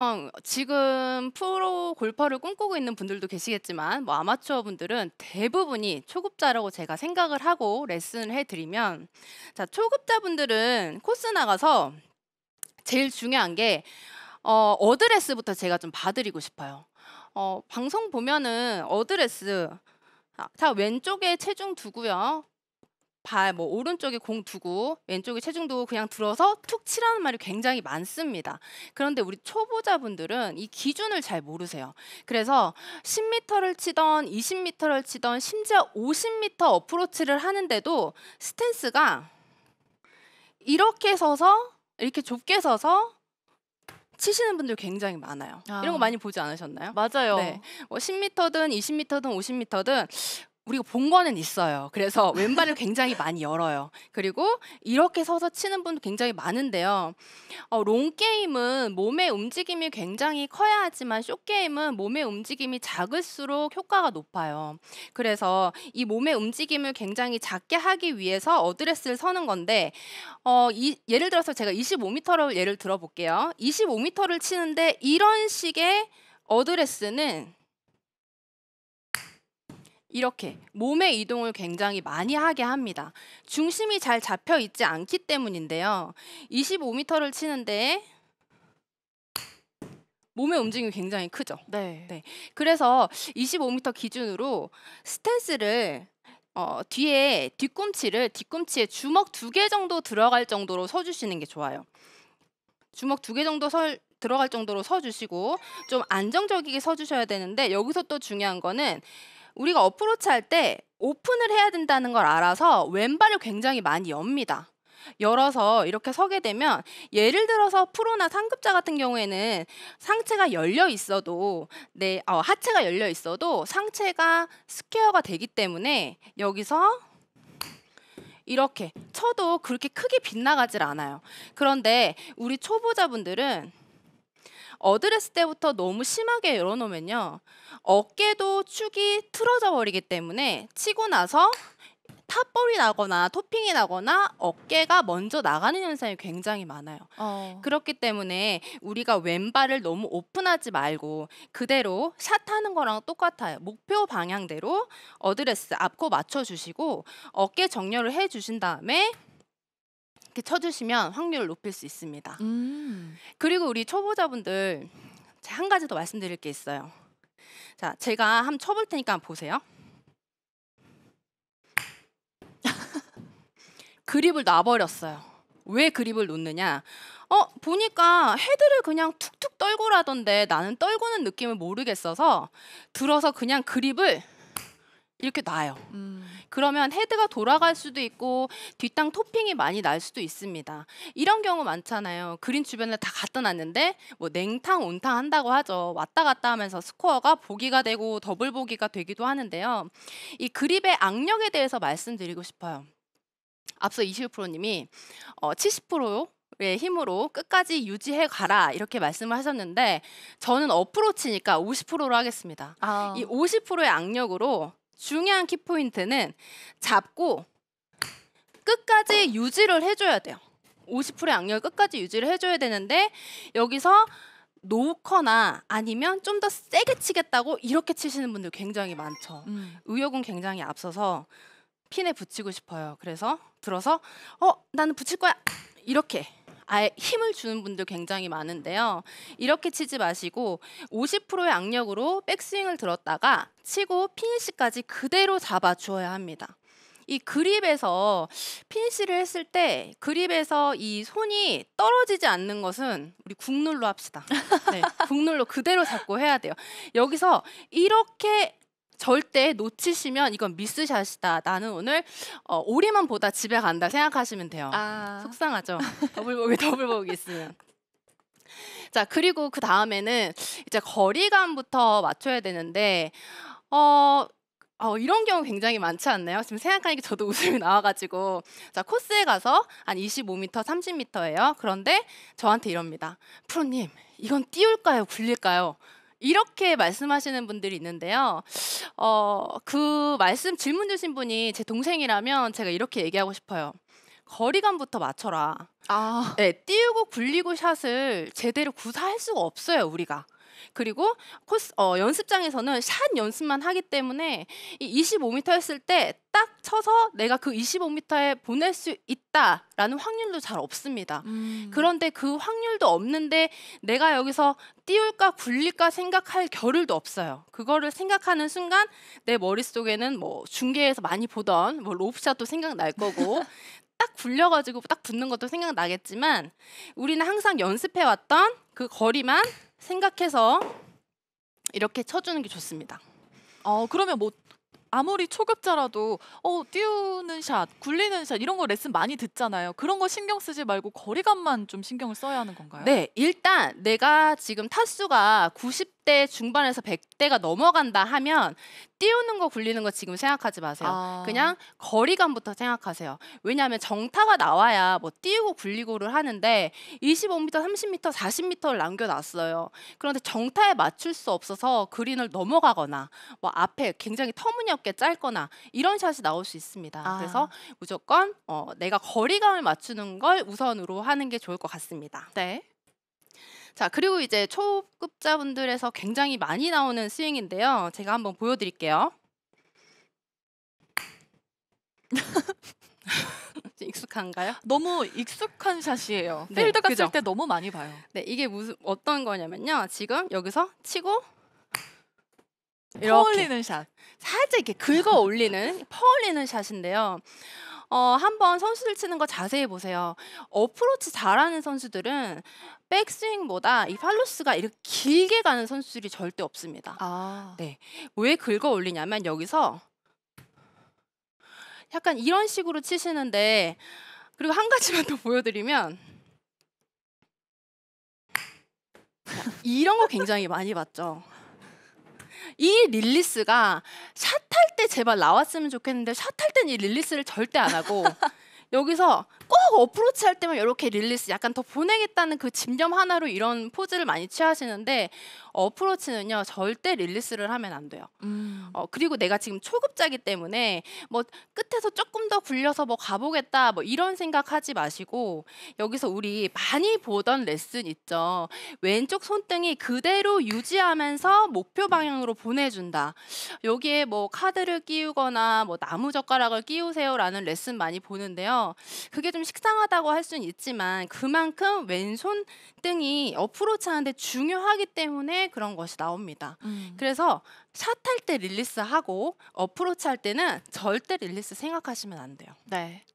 어, 지금 프로 골퍼를 꿈꾸고 있는 분들도 계시겠지만 뭐 아마추어 분들은 대부분이 초급자라고 제가 생각을 하고 레슨을 해드리면 자 초급자분들은 코스 나가서 제일 중요한 게 어, 어드레스부터 제가 좀 봐드리고 싶어요. 어, 방송 보면은 어드레스 자 아, 왼쪽에 체중 두고요. 발뭐 오른쪽에 공 두고 왼쪽에 체중 도 그냥 들어서 툭 치라는 말이 굉장히 많습니다. 그런데 우리 초보자분들은 이 기준을 잘 모르세요. 그래서 10m를 치던 20m를 치던 심지어 50m 어프로치를 하는데도 스탠스가 이렇게 서서 이렇게 좁게 서서 치시는 분들 굉장히 많아요. 아. 이런 거 아. 많이 보지 않으셨나요? 맞아요. 네. 뭐 10m든 20m든 50m든 우리가 본거는 있어요. 그래서 왼발을 굉장히 많이 열어요. 그리고 이렇게 서서 치는 분도 굉장히 많은데요. 어, 롱 게임은 몸의 움직임이 굉장히 커야 하지만 쇼 게임은 몸의 움직임이 작을수록 효과가 높아요. 그래서 이 몸의 움직임을 굉장히 작게 하기 위해서 어드레스를 서는 건데 어, 이, 예를 들어서 제가 25m를 예를 들어볼게요. 25m를 치는데 이런 식의 어드레스는 이렇게 몸의 이동을 굉장히 많이 하게 합니다. 중심이 잘 잡혀 있지 않기 때문인데요. 25m를 치는데 몸의 움직임이 굉장히 크죠. 네. 네. 그래서 25m 기준으로 스탠스를 어, 뒤에 뒤꿈치를 뒤꿈치에 주먹 두 개 정도 들어갈 정도로 서주시는 게 좋아요. 주먹 두 개 정도 설, 들어갈 정도로 서주시고 좀 안정적이게 서주셔야 되는데 여기서 또 중요한 거는 우리가 어프로치 할 때 오픈을 해야 된다는 걸 알아서 왼발을 굉장히 많이 엽니다. 열어서 이렇게 서게 되면 예를 들어서 프로나 상급자 같은 경우에는 상체가 열려 있어도 내 네, 어, 하체가 열려 있어도 상체가 스퀘어가 되기 때문에 여기서 이렇게 쳐도 그렇게 크게 빗나가질 않아요. 그런데 우리 초보자분들은 어드레스 때부터 너무 심하게 열어놓으면요. 어깨도 축이 틀어져 버리기 때문에 치고 나서 탑볼이 나거나 토핑이 나거나 어깨가 먼저 나가는 현상이 굉장히 많아요. 어. 그렇기 때문에 우리가 왼발을 너무 오픈하지 말고 그대로 샷하는 거랑 똑같아요. 목표 방향대로 어드레스 앞코 맞춰주시고 어깨 정렬을 해주신 다음에 이렇게 쳐주시면 확률을 높일 수 있습니다. 음. 그리고 우리 초보자분들 한 가지 더 말씀드릴 게 있어요. 자, 제가 한번 쳐볼 테니까 한번 보세요. 그립을 놔버렸어요. 왜 그립을 놓느냐? 어, 보니까 헤드를 그냥 툭툭 떨고라던데 나는 떨구는 느낌을 모르겠어서 들어서 그냥 그립을 이렇게 놔요. 음. 그러면 헤드가 돌아갈 수도 있고 뒷땅 토핑이 많이 날 수도 있습니다. 이런 경우 많잖아요. 그린 주변에 다 갖다 놨는데 뭐 냉탕 온탕 한다고 하죠. 왔다 갔다 하면서 스코어가 보기가 되고 더블 보기가 되기도 하는데요. 이 그립의 악력에 대해서 말씀드리고 싶어요. 앞서 이시 프로님이 어, 70%요? 의 힘으로 끝까지 유지해 가라 이렇게 말씀을 하셨는데 저는 어프로치니까 50%로 하겠습니다. 아. 이 50%의 악력으로 중요한 키포인트는 잡고 끝까지 유지를 해줘야 돼요. 50%의 악력을 끝까지 유지를 해줘야 되는데 여기서 놓거나 아니면 좀 더 세게 치겠다고 이렇게 치시는 분들 굉장히 많죠. 음. 의욕은 굉장히 앞서서 핀에 붙이고 싶어요. 그래서 들어서 어 나는 붙일 거야 이렇게 아예 힘을 주는 분들 굉장히 많은데요. 이렇게 치지 마시고 50%의 악력으로 백스윙을 들었다가 치고 피니시까지 그대로 잡아 주어야 합니다. 이 그립에서 피니시를 했을 때 그립에서 이 손이 떨어지지 않는 것은 우리 국룰로 합시다. 네, 국룰로 그대로 잡고 해야 돼요. 여기서 이렇게 절대 놓치시면 이건 미스샷이다. 나는 오늘 어, 오리만 보다 집에 간다 생각하시면 돼요. 아. 속상하죠. 더블보기 더블보기 있으면. 자 그리고 그 다음에는 이제 거리감부터 맞춰야 되는데 어. 어, 이런 경우 굉장히 많지 않나요? 지금 생각하니까 저도 웃음이 나와가지고 자 코스에 가서 한 25m, 30m예요. 그런데 저한테 이럽니다. 프로님, 이건 띄울까요, 굴릴까요? 이렇게 말씀하시는 분들이 있는데요. 어, 그 말씀 질문 주신 분이 제 동생이라면 제가 이렇게 얘기하고 싶어요. 거리감부터 맞춰라. 아. 네, 띄우고 굴리고 샷을 제대로 구사할 수가 없어요, 우리가. 그리고 코스 어, 연습장에서는 샷 연습만 하기 때문에 이 25m 였을때 딱 쳐서 내가 그 25m에 보낼 수 있다라는 확률도 잘 없습니다. 음. 그런데 그 확률도 없는데 내가 여기서 띄울까 굴릴까 생각할 겨를도 없어요. 그거를 생각하는 순간 내 머릿속에는 뭐 중계에서 많이 보던 뭐 롭샷도 생각날 거고 딱 굴려가지고 딱 붙는 것도 생각나겠지만 우리는 항상 연습해왔던 그 거리만 생각해서 이렇게 쳐주는 게 좋습니다. 어, 그러면 뭐 아무리 초급자라도 어, 띄우는 샷, 굴리는 샷 이런 거 레슨 많이 듣잖아요. 그런 거 신경 쓰지 말고 거리감만 좀 신경을 써야 하는 건가요? 네, 일단 내가 지금 타수가 90 50대 중반에서 100대가 넘어간다 하면 띄우는 거 굴리는 거 지금 생각하지 마세요. 아. 그냥 거리감부터 생각하세요. 왜냐하면 정타가 나와야 뭐 띄우고 굴리고를 하는데 25m, 30m, 40m를 남겨놨어요. 그런데 정타에 맞출 수 없어서 그린을 넘어가거나 뭐 앞에 굉장히 터무니없게 짧거나 이런 샷이 나올 수 있습니다. 아. 그래서 무조건 어, 내가 거리감을 맞추는 걸 우선으로 하는 게 좋을 것 같습니다. 네. 자, 그리고 이제 초급자분들에서 굉장히 많이 나오는 스윙인데요. 제가 한번 보여드릴게요. 익숙한가요? 너무 익숙한 샷이에요. 네, 필드 갔을 그죠? 때 너무 많이 봐요. 네, 이게 무슨 어떤 거냐면요. 지금 여기서 치고 퍼올리는 샷. 살짝 이렇게 긁어 올리는 퍼올리는 샷인데요. 어, 한번 선수들 치는 거 자세히 보세요. 어프로치 잘하는 선수들은 백스윙보다 이 팔로스가 이렇게 길게 가는 선수들이 절대 없습니다. 아. 네. 왜 긁어 올리냐면 여기서 약간 이런 식으로 치시는데 그리고 한 가지만 더 보여드리면 이런 거 굉장히 많이 봤죠. 이 릴리스가 샷할때 제발 나왔으면 좋겠는데 샷할땐 이 릴리스를 절대 안 하고 여기서 꼭 어프로치 할 때만 이렇게 릴리스 약간 더 보내겠다는 그 집념 하나로 이런 포즈를 많이 취하시는데 어프로치는요 절대 릴리스를 하면 안 돼요. 음. 어, 그리고 내가 지금 초급자기 때문에 뭐 끝에서 조금 더 굴려서 뭐 가보겠다 뭐 이런 생각하지 마시고 여기서 우리 많이 보던 레슨 있죠. 왼쪽 손등이 그대로 유지하면서 목표 방향으로 보내준다. 여기에 뭐 카드를 끼우거나 뭐 나무 젓가락을 끼우세요라는 레슨 많이 보는데요. 그게 좀좀 식상하다고 할 수는 있지만 그만큼 왼손 등이 어프로치 하는데 중요하기 때문에 그런 것이 나옵니다. 음. 그래서 샷 할 때 릴리스하고 어프로치 할 때는 절대 릴리스 생각하시면 안 돼요. 네.